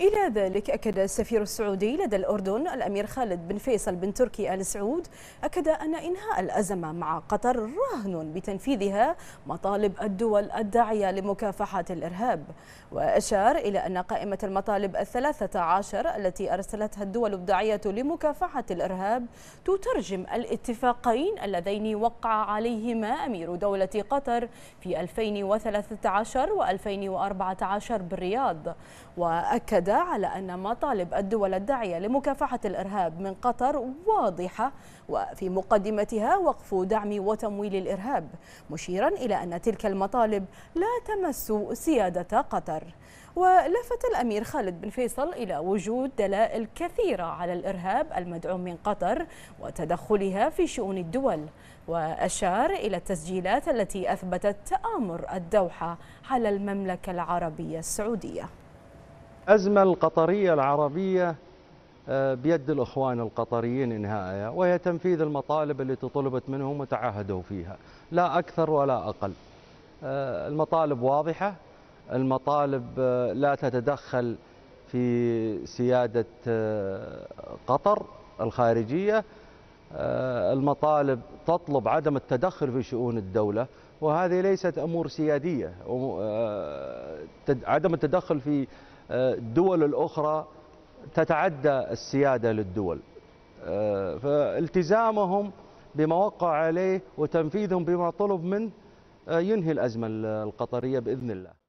إلى ذلك أكد السفير السعودي لدى الأردن الأمير خالد بن فيصل بن تركي آل سعود أكد أن إنهاء الأزمة مع قطر رهن بتنفيذها مطالب الدول الداعية لمكافحة الإرهاب وأشار إلى أن قائمة المطالب الثلاثة عشر التي أرسلتها الدول الداعية لمكافحة الإرهاب تترجم الاتفاقين اللذين وقع عليهما أمير دولة قطر في 2013 و 2014 بالرياض وأكد أكد على أن مطالب الدول الداعية لمكافحة الإرهاب من قطر واضحة وفي مقدمتها وقف دعم وتمويل الإرهاب مشيرا إلى أن تلك المطالب لا تمس سيادة قطر ولفت الأمير خالد بن فيصل إلى وجود دلائل كثيرة على الإرهاب المدعوم من قطر وتدخلها في شؤون الدول وأشار إلى التسجيلات التي أثبتت تآمر الدوحة على المملكة العربية السعودية الأزمة القطرية العربية آه، بيد الإخوان القطريين إنهائها وهي تنفيذ المطالب التي طلبت منهم وتعهدوا فيها لا أكثر ولا أقل آه، المطالب واضحة المطالب آه، لا تتدخل في سيادة قطر الخارجية آه، المطالب تطلب عدم التدخل في شؤون الدولة وهذه ليست أمور سيادية آه، عدم التدخل في الدول آه، الأخرى تتعدى السيادة للدول فالتزامهم بما وقع عليه وتنفيذهم بما طلب منه ينهي الأزمة القطرية بإذن الله